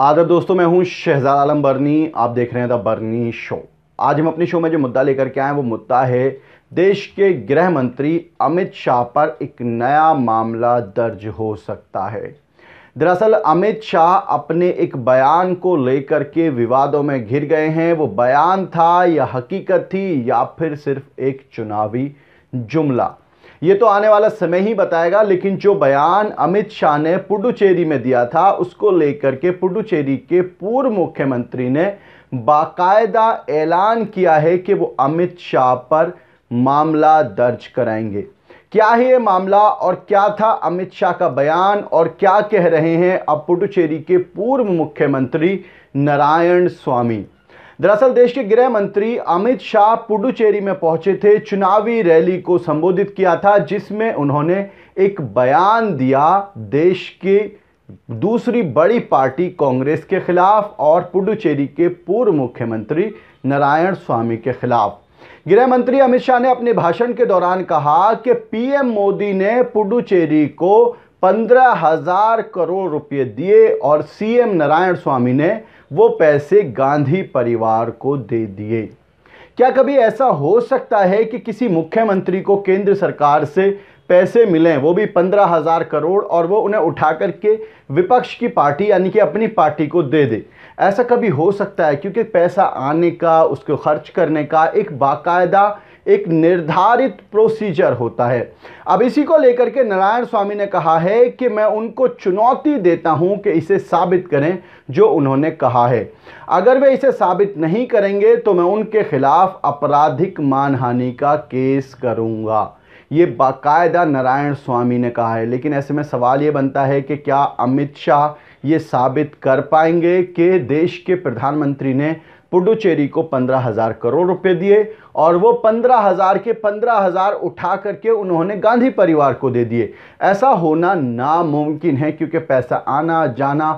आदर दोस्तों मैं हूं शहजाद आलम बर्नी आप देख रहे हैं द बर्नी शो आज हम अपने शो में जो मुद्दा लेकर के आए हैं वो मुद्दा है देश के गृह मंत्री अमित शाह पर एक नया मामला दर्ज हो सकता है दरअसल अमित शाह अपने एक बयान को लेकर के विवादों में घिर गए हैं वो बयान था या हकीकत थी या फिर सिर्फ एक चुनावी जुमला ये तो आने वाला समय ही बताएगा लेकिन जो बयान अमित शाह ने पुडुचेरी में दिया था उसको लेकर के पुडुचेरी के पूर्व मुख्यमंत्री ने बाकायदा ऐलान किया है कि वो अमित शाह पर मामला दर्ज कराएंगे क्या है ये मामला और क्या था अमित शाह का बयान और क्या कह रहे हैं अब पुडुचेरी के पूर्व मुख्यमंत्री नारायण स्वामी दरअसल देश के गृह मंत्री अमित शाह पुडुचेरी में पहुंचे थे चुनावी रैली को संबोधित किया था जिसमें उन्होंने एक बयान दिया देश के दूसरी बड़ी पार्टी कांग्रेस के खिलाफ और पुडुचेरी के पूर्व मुख्यमंत्री नारायण स्वामी के खिलाफ गृह मंत्री अमित शाह ने अपने भाषण के दौरान कहा कि पीएम मोदी ने पुडुचेरी को पंद्रह हजार करोड़ रुपए दिए और सीएम नारायण स्वामी ने वो पैसे गांधी परिवार को दे दिए क्या कभी ऐसा हो सकता है कि किसी मुख्यमंत्री को केंद्र सरकार से पैसे मिलें वो भी पंद्रह हज़ार करोड़ और वो उन्हें उठा करके विपक्ष की पार्टी यानी कि अपनी पार्टी को दे दे ऐसा कभी हो सकता है क्योंकि पैसा आने का उसको खर्च करने का एक बाकायदा एक निर्धारित प्रोसीजर होता है अब इसी को लेकर के नारायण स्वामी ने कहा है कि मैं उनको चुनौती देता हूं कि इसे साबित करें जो उन्होंने कहा है अगर वे इसे साबित नहीं करेंगे तो मैं उनके खिलाफ आपराधिक मानहानि का केस करूंगा ये बाकायदा नारायण स्वामी ने कहा है लेकिन ऐसे में सवाल ये बनता है कि क्या अमित शाह ये साबित कर पाएंगे कि देश के प्रधानमंत्री ने पुडुचेरी को पंद्रह हजार करोड़ रुपए दिए और वो पंद्रह हजार के पंद्रह हजार उठा करके उन्होंने गांधी परिवार को दे दिए ऐसा होना नामुमकिन है क्योंकि पैसा आना जाना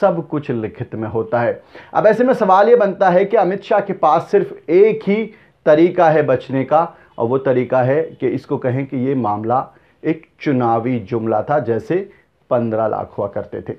सब कुछ लिखित में होता है अब ऐसे में सवाल ये बनता है कि अमित शाह के पास सिर्फ एक ही तरीका है बचने का और वो तरीका है कि इसको कहें कि ये मामला एक चुनावी जुमला था जैसे पंद्रह लाख हुआ करते थे